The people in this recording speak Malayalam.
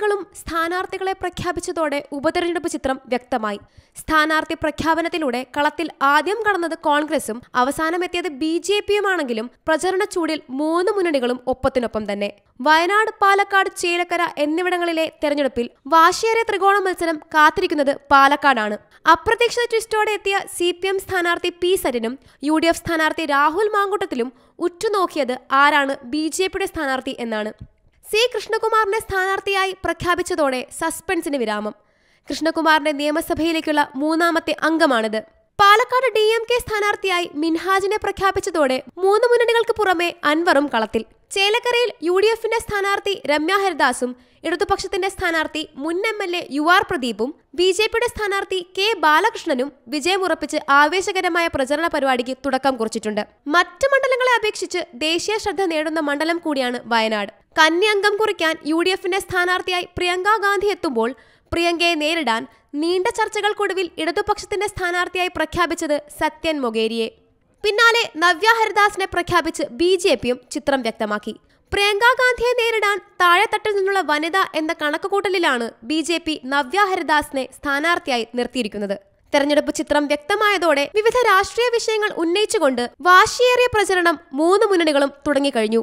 പാർട്ടികളും സ്ഥാനാർത്ഥികളെ പ്രഖ്യാപിച്ചതോടെ ഉപതെരഞ്ഞെടുപ്പ് ചിത്രം വ്യക്തമായി സ്ഥാനാർത്ഥി പ്രഖ്യാപനത്തിലൂടെ കളത്തിൽ ആദ്യം കടന്നത് കോൺഗ്രസും അവസാനമെത്തിയത് ബി ജെ പിയുമാണെങ്കിലും പ്രചരണ ചൂടിൽ മൂന്ന് മുന്നണികളും ഒപ്പത്തിനൊപ്പം തന്നെ വയനാട് പാലക്കാട് ചേലക്കര എന്നിവിടങ്ങളിലെ തെരഞ്ഞെടുപ്പിൽ വാശിയേറെ ത്രികോണ മത്സരം കാത്തിരിക്കുന്നത് പാലക്കാടാണ് അപ്രതീക്ഷിത ട്വിസ്റ്റോടെ എത്തിയ സി പി എം സ്ഥാനാർത്ഥി പി സരിനും യു ഡി എഫ് സ്ഥാനാർത്ഥി രാഹുൽ മാങ്കൂട്ടത്തിലും ഉറ്റുനോക്കിയത് ആരാണ് ബി ജെ പിയുടെ സ്ഥാനാർത്ഥി എന്നാണ് സി കൃഷ്ണകുമാറിനെ സ്ഥാനാർത്ഥിയായി പ്രഖ്യാപിച്ചതോടെ സസ്പെൻസിന് വിരാമം കൃഷ്ണകുമാറിന്റെ നിയമസഭയിലേക്കുള്ള മൂന്നാമത്തെ അംഗമാണിത് പാലക്കാട് ഡി എം കെ സ്ഥാനാർത്ഥിയായി മിൻഹാജിനെ പ്രഖ്യാപിച്ചതോടെ മൂന്ന് മുന്നണികൾക്ക് പുറമെ അൻവറും കളത്തിൽ ചേലക്കരയിൽ യു ഡി എഫിന്റെ സ്ഥാനാർത്ഥി രമ്യ ഹരിദാസും ഇടതുപക്ഷത്തിന്റെ സ്ഥാനാർത്ഥി മുൻ M L A U R പ്രദീപും ബി ജെ പിയുടെ സ്ഥാനാർത്ഥി കെ ബാലകൃഷ്ണനും വിജയമുറപ്പിച്ച് ആവേശകരമായ പ്രചരണ പരിപാടിക്ക് തുടക്കം കുറിച്ചിട്ടുണ്ട് മറ്റ് മണ്ഡലങ്ങളെ അപേക്ഷിച്ച് ദേശീയ ശ്രദ്ധ നേടുന്ന മണ്ഡലം കൂടിയാണ് വയനാട് അംഗം കുറിക്കാൻ യു ഡി എഫിന്റെ സ്ഥാനാർത്ഥിയായി പ്രിയങ്കാ ഗാന്ധി എത്തുമ്പോൾ പ്രിയങ്കയെ നേരിടാൻ നീണ്ട ചർച്ചകൾക്കൊടുവിൽ ഇടതുപക്ഷത്തിന്റെ സ്ഥാനാർത്ഥിയായി പ്രഖ്യാപിച്ചത് സത്യൻ മൊഗേരിയെ പിന്നാലെ നവ്യ ഹരിദാസിനെ പ്രഖ്യാപിച്ച് ബി ജെ പിയും ചിത്രം വ്യക്തമാക്കി പ്രിയങ്കാ ഗാന്ധിയെ നേരിടാൻ താഴെത്തട്ടിൽ നിന്നുള്ള വനിത എന്ന കണക്കുകൂട്ടലിലാണ് ബി ജെ പി നവ്യ ഹരിദാസിനെ സ്ഥാനാർത്ഥിയായി നിർത്തിയിരിക്കുന്നത് തെരഞ്ഞെടുപ്പ് ചിത്രം വ്യക്തമായതോടെ വിവിധ രാഷ്ട്രീയ വിഷയങ്ങൾ ഉന്നയിച്ചുകൊണ്ട് വാശിയേറിയ പ്രചരണം മൂന്ന് മുന്നണികളും തുടങ്ങിക്കഴിഞ്ഞു